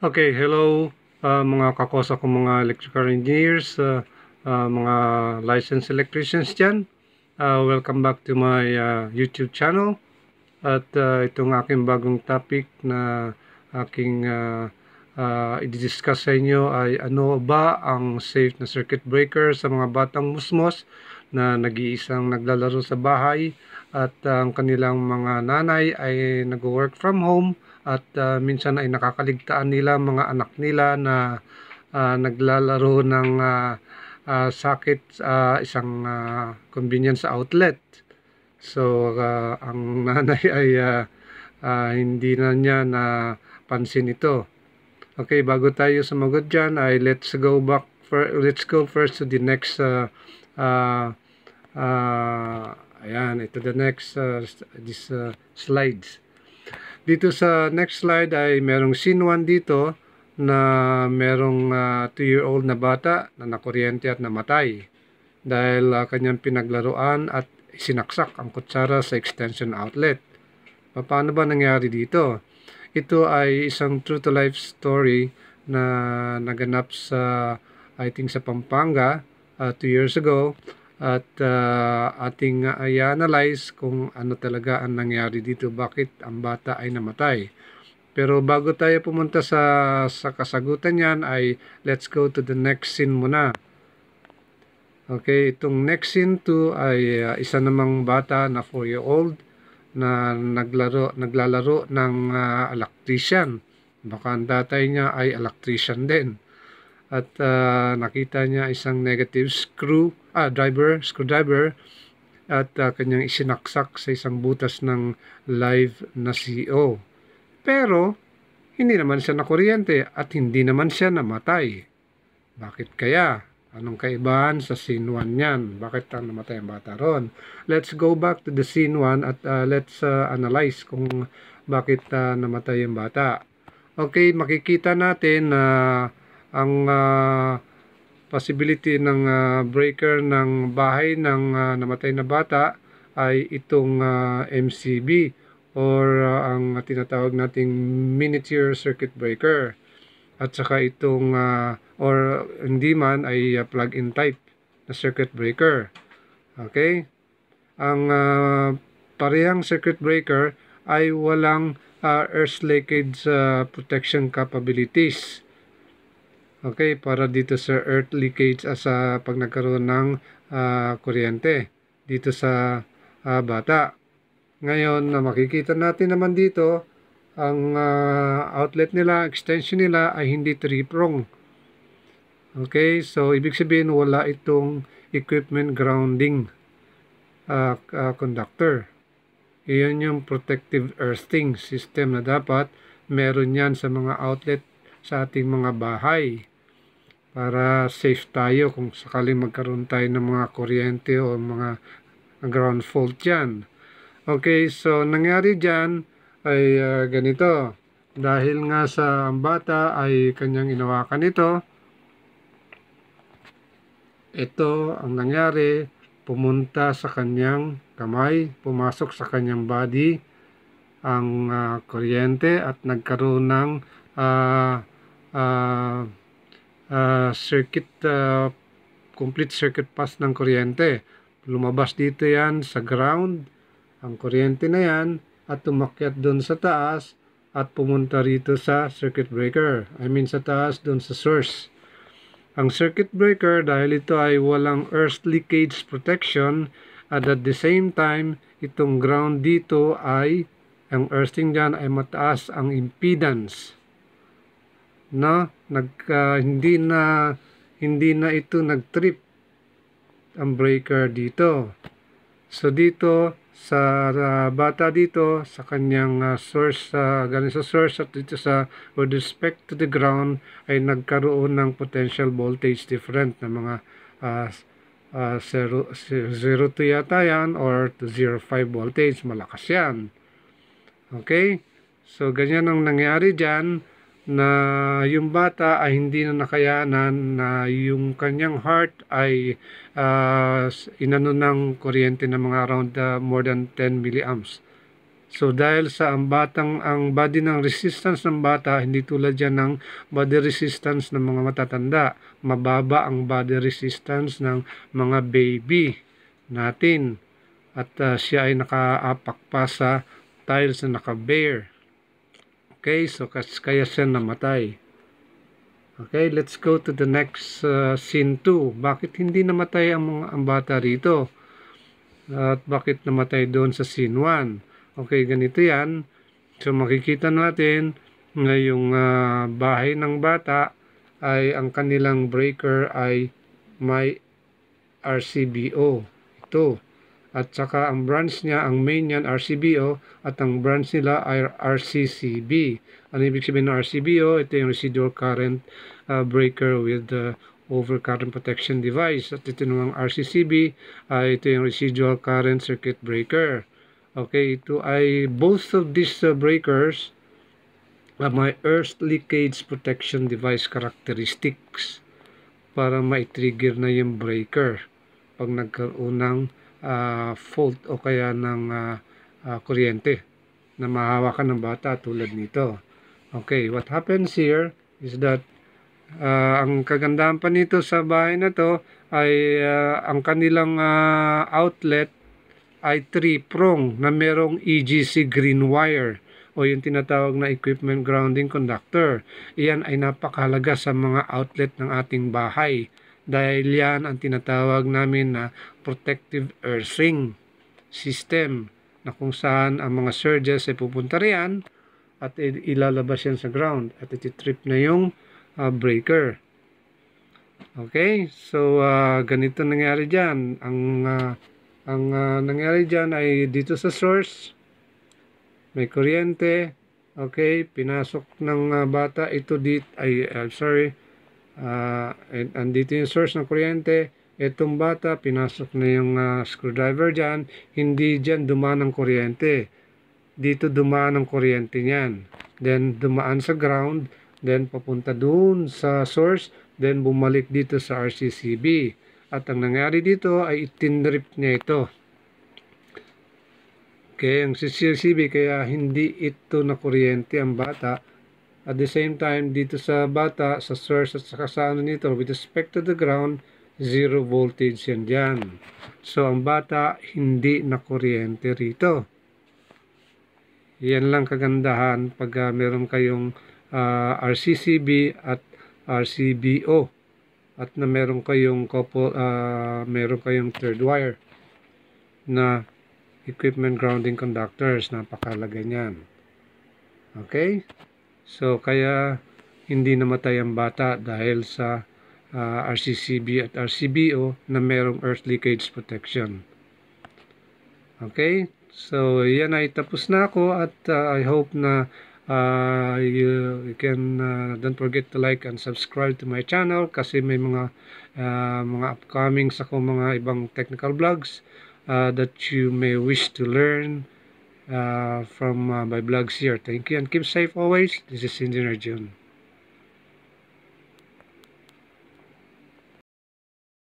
Okay, hello uh, mga kakosa ko mga electrical engineers, uh, uh, mga licensed electricians dyan. Uh, welcome back to my uh, YouTube channel. At uh, itong aking bagong topic na aking uh, uh, i-discuss sa inyo ay ano ba ang safe na circuit breaker sa mga batang musmos na nag-iisang naglalaro sa bahay at uh, ang kanilang mga nanay ay nag-work from home at uh, minsan ay nakakaligtaan nila mga anak nila na uh, naglalaro ng uh, uh, sakit uh, isang uh, convenience outlet. So uh, ang nanay ay uh, uh, hindi na niya na pansin ito. Okay, bago tayo sumagot diyan ay let's go back for let's go first to the next uh, uh, uh, ayan, ito the next uh, this uh, slides. Dito sa next slide ay merong scene 1 dito na merong 2-year-old ah, na bata na nakuryente at namatay dahil uh, kanyang pinaglaruan at sinaksak ang kutsara sa extension outlet. Paano ba nangyari dito? Ito ay isang true to life story na naganap sa I think sa Pampanga uh, two years ago at uh, ating uh, i-analyze kung ano talaga ang nangyari dito, bakit ang bata ay namatay. Pero bago tayo pumunta sa, sa kasagutan yan ay let's go to the next scene muna. Okay, itong next scene to ay uh, isa namang bata na 4-year-old na naglaro, naglalaro ng uh, electrician. Baka ang tatay niya ay electrician din at uh, nakita niya isang negative screw, ah, driver, screwdriver at uh, kanyang isinaksak sa isang butas ng live na CO. E Pero hindi naman siya nakuryente at hindi naman siya namatay. Bakit kaya? Anong kaibahan sa scene 1 niyan? Bakit ang namatay ang bata ron? Let's go back to the scene 1 at uh, let's uh, analyze kung bakit uh, namatay yung bata. Okay, makikita natin na uh, ang uh, possibility ng uh, breaker ng bahay ng uh, namatay na bata ay itong uh, MCB or uh, ang tinatawag nating miniature circuit breaker at saka itong uh, or hindi man ay uh, plug-in type na circuit breaker okay ang uh, parehang circuit breaker ay walang uh, earth leakage uh, protection capabilities Okay, para dito sa earth leakage as ah, sa pag nagkaroon ng uh, kuryente dito sa uh, bata. Ngayon, na makikita natin naman dito ang uh, outlet nila, extension nila ay hindi three-prong. Okay, so ibig sabihin wala itong equipment grounding uh, uh, conductor. Iyon yung protective earthing system na dapat meron yan sa mga outlet sa ating mga bahay para safe tayo kung sakaling magkaroon tayo ng mga kuryente o mga ground fault dyan. Okay, so nangyari dyan ay uh, ganito. Dahil nga sa bata ay kanyang inawakan ito, ito ang nangyari, pumunta sa kanyang kamay, pumasok sa kanyang body ang uh, kuryente at nagkaroon ng uh, uh, uh, circuit uh, complete circuit pass ng kuryente. Lumabas dito yan sa ground, ang kuryente na yan, at tumakyat doon sa taas at pumunta rito sa circuit breaker. I mean sa taas doon sa source. Ang circuit breaker dahil ito ay walang earth leakage protection at at the same time itong ground dito ay ang earthing dyan ay mataas ang impedance no nag uh, hindi na hindi na ito nagtrip ang breaker dito so dito sa uh, bata dito sa kanyang uh, source uh, galing sa source at dito sa with respect to the ground ay nagkaroon ng potential voltage different na mga uh, uh, 0, 0 to yata yan or to 0.5 voltage malakas yan okay so ganyan ang nangyari dyan na yung bata ay hindi na nakayanan na yung kanyang heart ay uh, inano ng kuryente ng mga around uh, more than 10 milliamps. So dahil sa ang batang ang body ng resistance ng bata hindi tulad yan ng body resistance ng mga matatanda, mababa ang body resistance ng mga baby natin at uh, siya ay nakaapak pa sa tiles na naka-bear. Okay, so kaya siya namatay. Okay, let's go to the next uh, scene 2. Bakit hindi namatay ang, mga, ang bata rito? At bakit namatay doon sa scene 1? Okay, ganito yan. So makikita natin na yung uh, bahay ng bata ay ang kanilang breaker ay may RCBO. Ito at saka ang branch niya, ang main niyan, RCBO, at ang branch nila ay RCCB. Ano ibig sabihin ng RCBO? Ito yung residual current uh, breaker with uh, overcurrent protection device. At ito namang RCCB, uh, ito yung residual current circuit breaker. Okay, ito ay both of these uh, breakers uh, may earth leakage protection device characteristics para ma-trigger na yung breaker pag nagkaroon ng uh, fault o kaya ng uh, uh, kuryente na mahawakan ng bata tulad nito. Okay, what happens here is that uh, ang kagandahan pa nito sa bahay na to ay uh, ang kanilang uh, outlet ay 3 prong na merong EGC green wire o yung tinatawag na equipment grounding conductor. Iyan ay napakahalaga sa mga outlet ng ating bahay dahil yan ang tinatawag namin na protective earthing system na kung saan ang mga surges ay pupunta riyan at ilalabas yan sa ground at ititrip na yung uh, breaker. Okay, so uh, ganito nangyari dyan. Ang, uh, ang uh, nangyari dyan ay dito sa source, may kuryente, okay, pinasok ng uh, bata ito dito, ay, I'm sorry, Uh, and, andito yung source ng kuryente. etong bata, pinasok na yung uh, screwdriver dyan. Hindi dyan dumaan ang kuryente. Dito dumaan ang kuryente niyan. Then, dumaan sa ground. Then, papunta doon sa source. Then, bumalik dito sa RCCB. At ang nangyari dito ay itinrip niya ito. Okay, ang CCCB kaya hindi ito na kuryente ang bata at the same time, dito sa bata, sa source at saka sa ano nito, with respect to the ground, zero voltage yan dyan. So, ang bata, hindi na kuryente rito. Yan lang kagandahan pag uh, meron kayong uh, ah, RCCB at RCBO at na meron kayong couple, uh, meron kayong third wire na equipment grounding conductors. Napakalaga niyan. Okay? So kaya hindi namatay ang bata dahil sa uh, ah, RCCB at RCBO na merong earth leakage protection. Okay, so yan ay tapos na ako at uh, I hope na uh, ah, you, you can uh, don't forget to like and subscribe to my channel kasi may mga uh, mga upcoming sa ko mga ibang technical vlogs uh, that you may wish to learn uh, from uh, my vlogs here. Thank you and keep safe always. This is Engineer June.